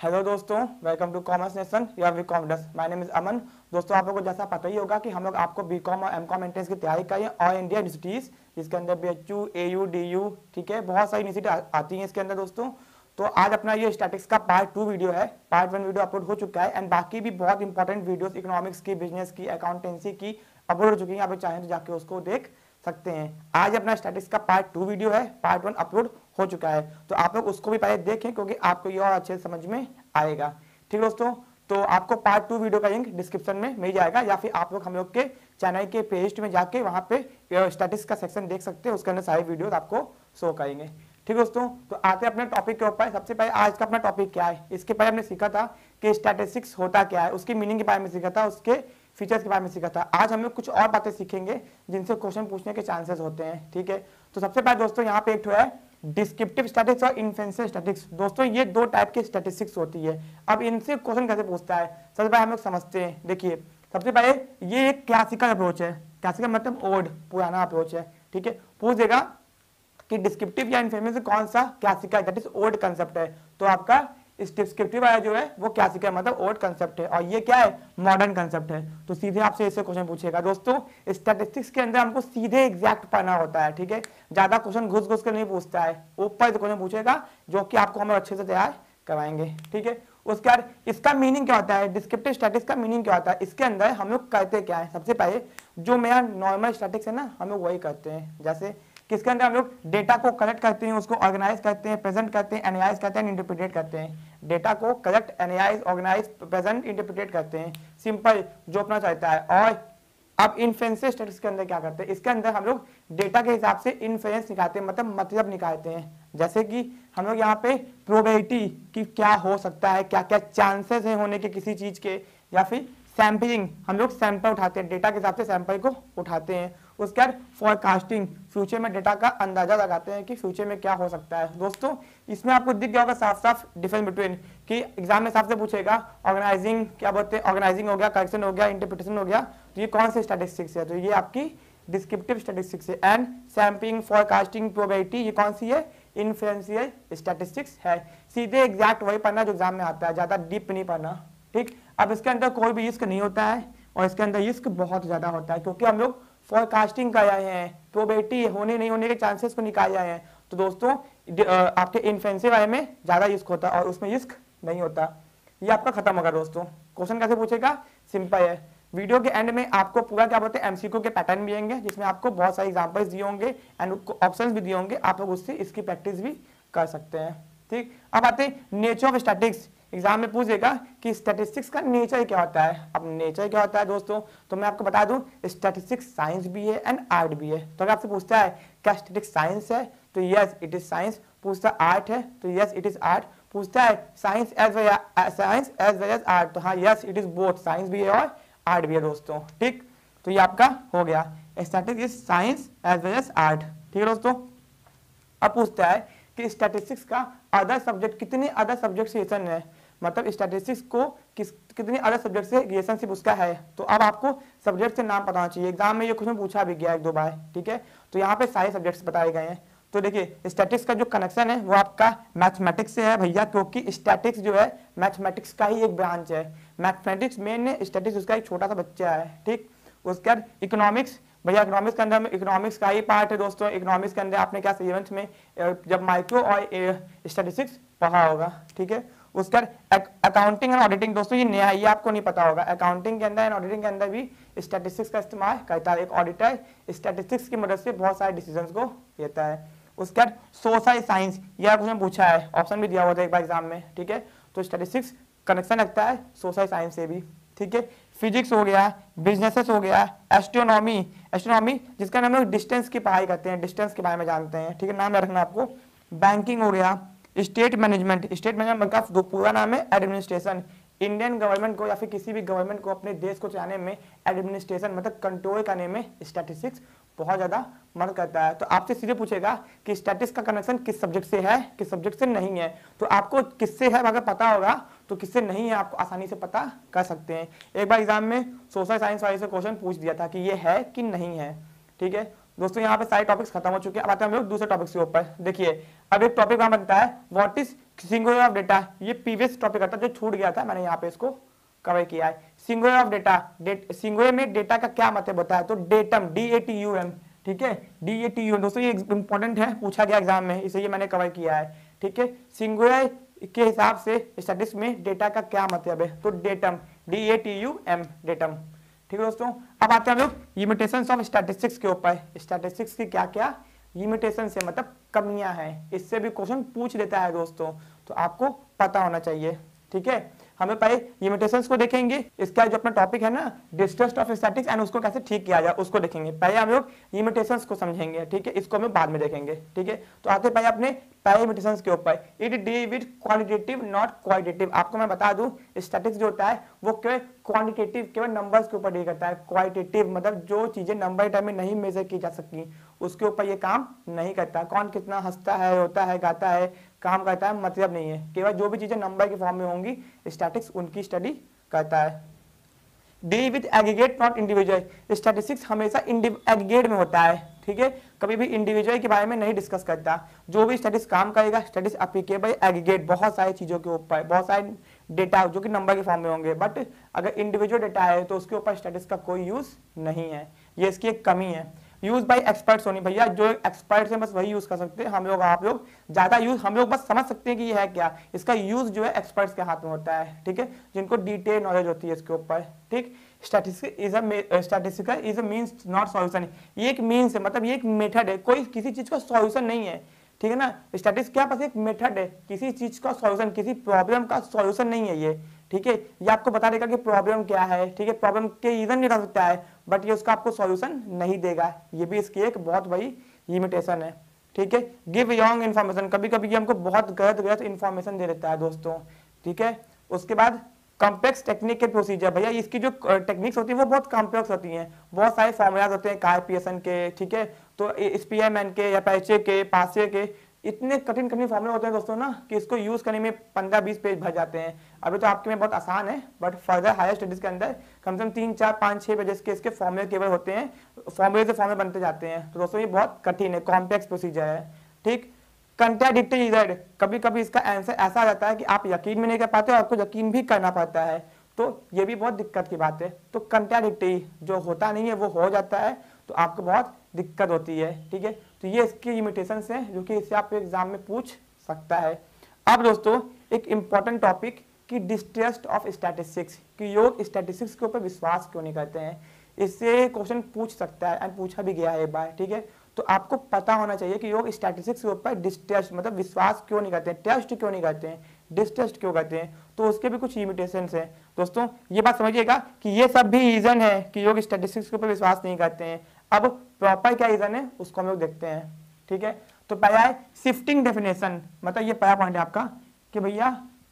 hello दोस्तों welcome to commerce nation you are commerce my name is Aman दोस्तों आप लोगों को जैसा पता ही होगा कि हम लोग आपको बीकॉम और एमकॉम एंट्रेंस की तैयारी करें ऑल इंडिया यूनिवर्सिटीज़ जिसके अंदर बी एच यू ए ठीक है बहुत सारी यूनिवर्सिटी आती हैं इसके अंदर दोस्तों तो आज अपना ये स्टैटिक्स का पार्ट टू वीडियो है पार्ट वन वीडियो अपलोड हो चुका है एंड बाकी भी बहुत इंपॉर्टेंट वीडियोस इकोनॉमिक्स की बिजनेस की अकाउंटेंसी की अपलोड हो चुकी है आप चाहें तो जाके उसको देख सकते हैं आज अपना स्टैटिक्स का पार्ट टू वीडियो है पार्ट वन अपलोड हो चुका है तो आप लोग उसको भी पहले देखें क्योंकि आपको ये और अच्छे समझ में आएगा ठीक है दोस्तों तो आपको पार्ट टू वीडियो का लिंक डिस्क्रिप्शन में मिल जाएगा या फिर आप लोग हम लोग के चैनल के पेज में जाके वहाँ पे स्टैटिक्स का सेक्शन देख सकते हैं उसके अंदर सारे वीडियो आपको शो करेंगे ठीक है दोस्तों तो आते अपने टॉपिक के ऊपर सबसे पहले आज का अपना टॉपिक क्या है इसके पहले हमने सीखा था कि स्टैटिस्टिक्स होता क्या है उसकी मीनिंग के बारे में सीखा था उसके फीचर्स के बारे में सीखा था आज हम लोग कुछ और बातें सीखेंगे जिनसे क्वेश्चन पूछने के चांसेस होते हैं ठीक है तो सबसे पहले दोस्तों यहाँ पे एक है डिस्क्रिप्टिव स्टैटिक्स और इन्फेंस स्टैटिक्स दोस्तों ये दो टाइप की स्टैटिस्टिक्स होती है अब इनसे क्वेश्चन कैसे पूछता है सबसे पहले हम लोग समझते हैं देखिए सबसे पहले ये एक क्लासिकल अप्रोच है क्लासिकल मतलब ओल्ड पुराना अप्रोच है ठीक है पूछ देगा कि डिस्क्रिप्टिव या इन्फेंशियल कौन सा classical that is old concept है तो आपका डिस्क्रिप्टिव आया जो है वो क्या सीखा है मतलब ओल्ड कंसेप्ट है और ये क्या है मॉडर्न कंसेप्ट है तो सीधे आपसे ऐसे क्वेश्चन पूछेगा दोस्तों स्टैटिस्टिक्स के अंदर हमको सीधे एग्जैक्ट पढ़ना होता है ठीक है ज्यादा क्वेश्चन घुस घुस कर नहीं पूछता है ऊपर से क्वेश्चन पूछेगा जो कि आपको हमें अच्छे से तैयार करवाएंगे ठीक है उसके बाद इसका मीनिंग क्या होता है डिस्क्रिप्टिव स्टैटिक्स का मीनिंग क्या होता है इसके अंदर हम लोग करते क्या है सबसे पहले जो मेरा नॉर्मल स्टैटिक्स है ना हम लोग वही करते हैं जैसे किसके अंदर हम लोग डेटा को कलेक्ट करते हैं उसको ऑर्गेनाइज करते हैं प्रेजेंट करते हैं एनालाइज करते हैं इंटरप्रिटेट करते हैं डेटा को collect analyse organise present interpret करते हैं सिंपल जो अपना चाहता है और अब इन्फ्रेंस स्टेटस के अंदर क्या करते हैं इसके अंदर हम लोग डेटा के हिसाब से इन्फ्लुएंस निकालते हैं मतलब मतलब निकालते हैं जैसे कि हम लोग यहाँ पे प्रोबेबिलिटी कि क्या हो सकता है क्या क्या चांसेस हैं होने के किसी चीज़ के या फिर सैम्पलिंग हम लोग सैंपल उठाते हैं डेटा के हिसाब से सैंपल को उठाते हैं उसके बाद फॉरकास्टिंग फ्यूचर में डेटा का अंदाजा लगाते हैं कि फ्यूचर में क्या हो सकता है दोस्तों इसमें आपको दिख गया होगा साफ साफ डिफरेंस बिटवीन कि एग्जाम में हिसाब से पूछेगा ऑर्गेनाइजिंग क्या बोलते हैं ऑर्गेनाइजिंग हो गया करेक्शन हो गया इंटरप्रिटेशन हो गया तो ये कौन से स्टैटिस्टिक्स है तो ये आपकी डिस्क्रिप्टिव स्टैटिस्टिक्स है एंड सैंपलिंग फॉरकास्टिंग प्रोबेबिलिटी ये कौन सी है इन्फ्लुएंशियल स्टैटिस्टिक्स है सीधे एग्जैक्ट वही पढ़ना जो एग्जाम में आता है ज़्यादा डीप नहीं पढ़ना ठीक अब इसके अंदर कोई भी रिस्क नहीं होता है और इसके अंदर रिस्क बहुत ज़्यादा होता है क्योंकि हम लोग फॉरकास्टिंग कर आए हैं तो बेटी होने नहीं होने के चांसेस को निकाल आए हैं तो दोस्तों आपके इन्फेंसिव वाले में ज़्यादा रिस्क होता है और उसमें रिस्क नहीं होता ये आपका खत्म होगा दोस्तों क्वेश्चन कैसे पूछेगा सिंपल है वीडियो के एंड में आपको पूरा क्या बोलते हैं एमसीक्यू के पैटर्न भी होंगे जिसमें आपको बहुत सारे एग्जांपल्स दिए होंगे एंड ऑप्शन भी दिए होंगे आप लोग उससे इसकी प्रैक्टिस भी कर सकते हैं ठीक अब आते हैं नेचर ऑफ स्टैटिक्स एग्जाम में पूछेगा कि स्टैटिस्टिक्स का नेचर क्या होता है अब नेचर क्या होता है दोस्तों तो मैं आपको बता दूं स्टैटिस्टिक्स साइंस भी है एंड आर्ट भी है तो अगर आपसे पूछता है क्या स्टैटिक्स साइंस है तो यस इट इज साइंस पूछता आर्ट है तो यस इट इज आर्ट पूछता है science as well science as well as art तो हाँ yes it is both science भी है और आर्ट भी है दोस्तों ठीक तो ये आपका हो गया statics is science as well as art ठीक है दोस्तों अब पूछता है कि स्टैटिस्टिक्स का अदर सब्जेक्ट कितने अदर सब्जेक्ट से है मतलब स्टैटिस्टिक्स को किस कितनी अदर सब्जेक्ट से रिलेशनशिप उसका है तो अब आपको सब्जेक्ट से नाम पता होना चाहिए एग्जाम में ये क्वेश्चन पूछा भी गया एक दो बार ठीक है तो यहाँ पे सारे सब्जेक्ट्स बताए गए हैं तो देखिए स्टैटिक्स का जो कनेक्शन है वो आपका मैथमेटिक्स से है भैया क्योंकि स्टैटिक्स जो है मैथमेटिक्स का ही एक ब्रांच है मैथमेटिक्स मेन स्टैटिक्स उसका एक छोटा सा बच्चा है ठीक उसके बाद इकोनॉमिक्स भैया इकोनॉमिक्स के अंदर इकोनॉमिक्स का ही पार्ट है दोस्तों इकोनॉमिक्स के अंदर आपने क्या सेवंथ में जब माइक्रो और स्टैटिस्टिक्स पढ़ा होगा ठीक है उसके बाद अकाउंटिंग एंड ऑडिटिंग दोस्तों ये नया ये आपको नहीं पता होगा अकाउंटिंग के अंदर एंड ऑडिटिंग के अंदर भी स्टैटिस्टिक्स का इस्तेमाल करता है एक ऑडिटर स्टैटिस्टिक्स की मदद से बहुत सारे डिसीजन को लेता है उसके बाद सोशल साइंस ये आपको पूछा है ऑप्शन भी दिया हुआ था एक बार एग्जाम में ठीक है तो स्टैटिस्टिक्स कनेक्शन रखता है सोशल साइंस से भी ठीक है फिजिक्स हो गया बिजनेसेस हो गया एस्ट्रोनॉमी एस्ट्रोनॉमी जिसका नाम लोग डिस्टेंस की पढ़ाई करते हैं डिस्टेंस के बारे में जानते हैं ठीक है नाम रखना आपको बैंकिंग हो गया स्टेट मैनेजमेंट स्टेट मैनेजमेंट मतलब का पूरा नाम है एडमिनिस्ट्रेशन इंडियन गवर्नमेंट को या फिर किसी भी गवर्नमेंट को अपने देश को चलाने में एडमिनिस्ट्रेशन मतलब कंट्रोल करने में स्टैटिस्टिक्स बहुत ज़्यादा मदद करता है तो आपसे सीधे पूछेगा कि स्टैटिक्स का कनेक्शन किस सब्जेक्ट से है किस सब्जेक्ट से नहीं है तो आपको किससे है अगर पता होगा तो किससे नहीं है आपको आसानी से पता कर सकते हैं एक बार एग्जाम में सोशल साइंस वाले से क्वेश्चन पूछ दिया था कि ये है कि नहीं है ठीक है दोस्तों यहाँ पे सारे टॉपिक्स खत्म हो चुके हैं अब आते हैं हम लोग दूसरे टॉपिक्स के ऊपर देखिए अब एक टॉपिक वहां बनता है what is singular of data ये प्रीवियस टॉपिक आता है जो छूट गया था मैंने यहाँ पे इसको कवर किया है सिंगुलर ऑफ डेटा सिंगुलर में डेटा का क्या मतलब होता है तो datum D A T U M ठीक है डी ए टी यू दोस्तों ये इंपॉर्टेंट है पूछा गया एग्जाम में इसे ये मैंने कवर किया है ठीक है सिंगुलर के हिसाब से स्टैटिस्टिक्स में डेटा का क्या मतलब है तो datum D A T U M datum ठीक है दोस्तों अब आते हैं हम लोग लिमिटेशन ऑफ स्टैटिस्टिक्स के ऊपर स्टैटिस्टिक्स की क्या क्या लिमिटेशन है मतलब कमियां हैं इससे भी क्वेश्चन पूछ लेता है दोस्तों तो आपको पता होना चाहिए ठीक है हमें भाई लिमिटेशन को देखेंगे इसका जो अपना टॉपिक है ना डिस्ट्रस्ट ऑफ स्टैटिक्स एंड उसको कैसे ठीक किया जाए उसको देखेंगे पहले हम लोग लिमिटेशन को समझेंगे ठीक है इसको हम बाद में देखेंगे ठीक है तो आते पाए अपने पहले के ऊपर it deal with qualitative not qualitative आपको मैं बता दूं स्टैटिक्स जो होता है वो केवल क्वांटिटेटिव केवल नंबर्स के ऊपर डील करता है क्वालिटेटिव मतलब जो चीजें नंबर टाइम में नहीं मेजर की जा सकती उसके ऊपर ये काम नहीं करता कौन कितना हंसता है होता है गाता है काम करता है मतलब नहीं है केवल जो भी चीज़ें नंबर के फॉर्म में होंगी स्टैटिक्स उनकी स्टडी करता है deal with aggregate not individual statistics हमेशा एग्रीगेट में होता है ठीक है कभी भी इंडिविजुअल के बारे में नहीं डिस्कस करता जो भी स्टडीज काम करेगा स्टडीज अप्लीकेबल एग्रीगेट बहुत सारी चीज़ों के ऊपर बहुत सारे डेटा जो कि नंबर के फॉर्म में होंगे बट अगर इंडिविजुअल डेटा है तो उसके ऊपर स्टडीज का कोई यूज़ नहीं है ये इसकी एक कमी है यूज बाई एक्सपर्ट्स होनी भैया जो एक्सपर्ट्स है बस वही यूज कर सकते हैं हम लोग आप लोग ज्यादा यूज हम लोग बस समझ सकते हैं कि ये है क्या इसका यूज जो है एक्सपर्ट्स के हाथ में होता है ठीक है जिनको डिटेल नॉलेज होती है इसके ऊपर ठीक statistical is a means not solution ये एक मीन है मतलब ये एक मेथड है कोई किसी चीज का सोल्यूशन नहीं है ठीक है ना स्टैटिस क्या पास एक मेथड है किसी चीज का सोल्यूशन किसी प्रॉब्लम का सोल्यूशन नहीं है ये ठीक है ये आपको बता देगा कि प्रॉब्लम क्या है ठीक है प्रॉब्लम के रीजन निकाल सकता है बट ये उसका आपको सोल्यूशन नहीं देगा ये भी इसकी एक बहुत बड़ी लिमिटेशन है ठीक है गिव यॉन्ग इन्फॉर्मेशन कभी कभी ये हमको बहुत गलत गलत इन्फॉर्मेशन दे देता है दोस्तों ठीक है उसके बाद कॉम्प्लेक्स टेक्निक के प्रोसीजर भैया इसकी जो टेक्निक्स होती है वो बहुत कॉम्प्लेक्स होती हैं बहुत सारे फॉर्मूलाज होते हैं कार पी के ठीक है तो एस पी एम एन के या पैचे के पासे के इतने कठिन कठिन फॉर्मूले होते हैं दोस्तों ना कि इसको यूज करने में पंद्रह बीस पेज भर जाते हैं अभी तो आपके में बहुत आसान है बट फर्दर हायर स्टडीज के अंदर कम से कम तीन चार पाँच छः पेजेस के इसके फॉर्मूले केवल होते हैं फॉर्मूले से फॉर्मूले बनते जाते हैं तो दोस्तों ये बहुत कठिन है कॉम्प्लेक्स प्रोसीजर है ठीक कंट्राडिक्टी रिजल्ट कभी कभी इसका आंसर ऐसा आ जाता है कि आप यकीन भी नहीं कर पाते और आपको यकीन भी करना पड़ता है तो ये भी बहुत दिक्कत की बात है तो कंट्राडिक्टी जो होता नहीं है वो हो जाता है तो आपको बहुत दिक्कत होती है ठीक है तो ये इसके लिमिटेशन है जो कि इससे आपको एग्जाम में पूछ सकता है अब दोस्तों एक इम्पॉर्टेंट टॉपिक कि डिस्ट्रस्ट ऑफ स्टैटिस्टिक्स कि लोग स्टैटिस्टिक्स के ऊपर विश्वास क्यों नहीं करते हैं इससे क्वेश्चन पूछ सकता है एंड पूछा भी गया है एक बार ठीक है तो आपको पता होना चाहिए कि योग स्टैटिस्टिक्स के ऊपर डिस्ट्रस्ट मतलब विश्वास क्यों नहीं करते हैं टेस्ट क्यों नहीं करते हैं डिस्ट्रस्ट क्यों करते हैं तो उसके भी कुछ लिमिटेशन है दोस्तों ये बात समझिएगा कि ये सब भी रीज़न है कि योग स्टैटिस्टिक्स के ऊपर विश्वास नहीं करते हैं अब प्रॉपर क्या रीजन है उसको हम लोग देखते हैं ठीक है तो पहला है शिफ्टिंग डेफिनेशन मतलब ये पहला पॉइंट है आपका कि भैया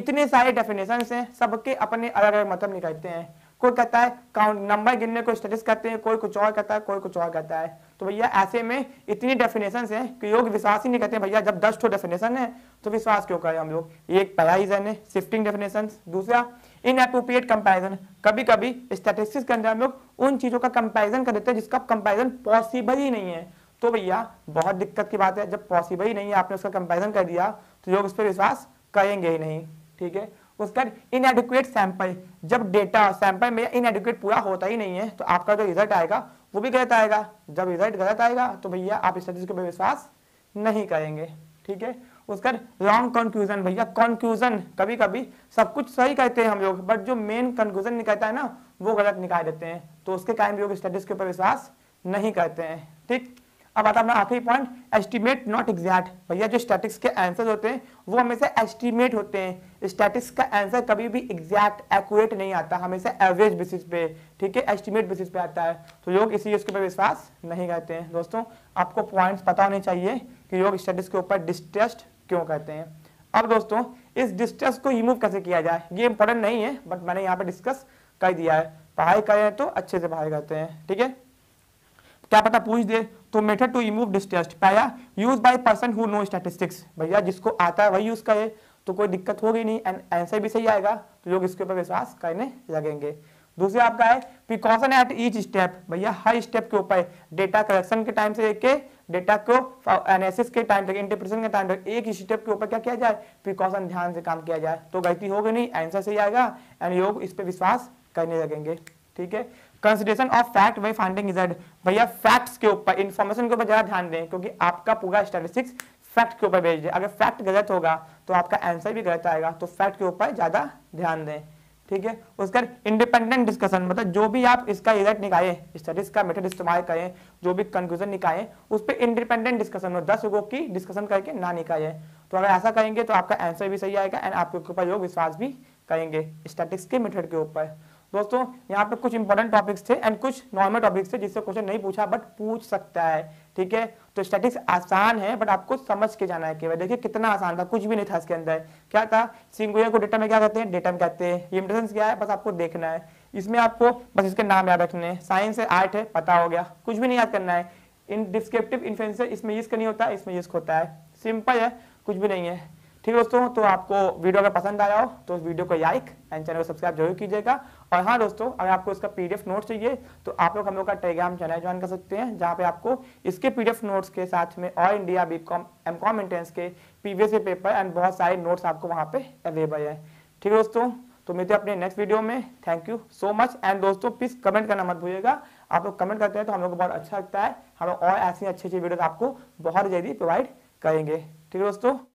इतने सारे डेफिनेशन हैं सबके अपने अलग अलग मतलब निकलते हैं कोई कहता है काउंट नंबर गिनने को स्टेटस कहते हैं कोई कुछ और कहता है कोई कुछ और कहता है तो भैया ऐसे में इतनी डेफिनेशन है कि योग विश्वास ही नहीं करते भैया जब दस ठो डेफिनेशन है तो विश्वास क्यों करें हम लोग ये एक पहला रीजन है शिफ्टिंग डेफिनेशन दूसरा इनएप्रोप्रिएट कंपैरिजन कभी कभी स्टैटिस्टिक्स के अंदर हम लोग उन चीज़ों का कंपैरिजन कर देते हैं जिसका कंपैरिजन पॉसिबल ही नहीं है तो भैया बहुत दिक्कत की बात है जब पॉसिबल ही नहीं है आपने उसका कंपैरिजन कर दिया तो लोग उस पर विश्वास करेंगे ही नहीं ठीक है उसके बाद इनएडिक्वेट सैंपल जब डेटा सैंपल में इनएडिक्वेट पूरा होता ही नहीं है तो आपका जो रिजल्ट आएगा वो भी गलत आएगा जब रिजल्ट गलत आएगा तो भैया आप स्टैटिस्टिक्स पर विश्वास नहीं करेंगे ठीक है उसका रॉन्ग कंक्लूजन भैया कंक्लूजन कभी कभी सब कुछ सही कहते हैं हम लोग बट जो मेन कंक्लूजन निकलता है ना वो गलत निकाल देते हैं तो उसके कारण लोग स्टडीज के ऊपर विश्वास नहीं करते हैं ठीक अब आता अपना आखिरी पॉइंट एस्टिमेट नॉट एग्जैक्ट भैया जो स्टैटिक्स के आंसर होते हैं वो हमेशा एस्टिमेट होते हैं स्टैटिक्स का आंसर कभी भी एग्जैक्ट एक्यूरेट नहीं आता हमेशा एवरेज बेसिस पे ठीक है एस्टिमेट बेसिस पे आता है तो लोग इसी उसके ऊपर विश्वास नहीं करते हैं दोस्तों आपको पॉइंट्स पता होने चाहिए कि लोग स्टैटिक्स के ऊपर डिस्ट्रस्ट क्यों कहते हैं अब दोस्तों इस डिस्टेंस को रिमूव कैसे किया जाए ये इंपॉर्टेंट नहीं है बट मैंने यहाँ पे डिस्कस कर दिया है पढ़ाई करें तो अच्छे से पढ़ाई करते हैं ठीक है क्या पता पूछ दे तो मेथड टू रिमूव डिस्टेंस पहला use by person who know statistics भैया जिसको आता है वही यूज करे तो कोई दिक्कत होगी नहीं एंड आंसर भी सही आएगा तो लोग इसके ऊपर विश्वास करने लगेंगे दूसरा आपका है प्रिकॉशन एट ईच स्टेप भैया हर स्टेप के ऊपर डेटा कलेक्शन के टाइम से लेके डेटा को एनालिसिस के टाइम तक इंटरप्रिटेशन के टाइम तक एक स्टेप के ऊपर क्या किया जाए प्रिकॉशन ध्यान से काम किया जाए तो गलती होगी नहीं आंसर सही आएगा एंड लोग इस पर विश्वास करने लगेंगे ठीक है consideration of fact by finding भैया फैक्ट्स के ऊपर इन्फॉर्मेशन के ऊपर ज्यादा ध्यान दें क्योंकि आपका पूरा स्टैटिस्टिक्स फैक्ट के ऊपर भेज है अगर फैक्ट गलत होगा तो आपका आंसर भी गलत आएगा तो फैक्ट के ऊपर ज्यादा ध्यान दें ठीक है उसका इंडिपेंडेंट डिस्कशन मतलब जो भी आप इसका रिजल्ट निकाले स्टडीज का मेथड इस्तेमाल करें जो भी कंक्लूजन निकाले उस पर इंडिपेंडेंट डिस्कशन हो दस लोगों की डिस्कशन करके ना निकाले तो अगर ऐसा करेंगे तो आपका आंसर भी सही आएगा एंड आपके ऊपर लोग विश्वास भी करेंगे स्टैटिक्स के मेथड के ऊपर दोस्तों यहाँ पे कुछ इंपॉर्टेंट टॉपिक्स थे एंड कुछ नॉर्मल टॉपिक्स थे जिससे क्वेश्चन नहीं पूछा बट पूछ सकता है ठीक है तो स्टैटिक्स आसान है बट आपको समझ के जाना है केवल देखिए कितना आसान था कुछ भी नहीं था इसके अंदर क्या था सिंगुलर को डेटा में क्या कहते हैं डेटा में कहते हैं लिमिटेशन क्या है बस आपको देखना है इसमें आपको बस इसके नाम याद रखने हैं साइंस है आर्ट है पता हो गया कुछ भी नहीं याद करना है इन डिस्क्रिप्टिव इन्फ्लुएंसर इसमें यूज नहीं होता इसमें यूज होता है सिंपल है कुछ भी नहीं है ठीक है दोस्तों तो आपको वीडियो अगर पसंद आया हो तो वीडियो को लाइक एंड चैनल को सब्सक्राइब जरूर कीजिएगा और हाँ दोस्तों अगर आपको इसका पीडीएफ नोट चाहिए तो आप लोग हम लोग का टेलीग्राम चैनल ज्वाइन कर सकते हैं जहाँ पे आपको इसके पीडीएफ नोट्स के साथ में all India B com M com intense के पीवीएस के पेपर एंड बहुत सारे नोट्स आपको वहाँ पे अवेलेबल है ठीक है दोस्तों तो मिलते हैं अपने नेक्स्ट वीडियो में thank you so much and दोस्तों प्लीज कमेंट करना मत भूलिएगा आप लोग कमेंट करते हैं तो हम लोग को बहुत अच्छा लगता है हम लोग और ऐसी अच्छी अच्छी वीडियोज आपको बहुत जल्दी प्रोवाइड करेंगे ठीक है दोस्तों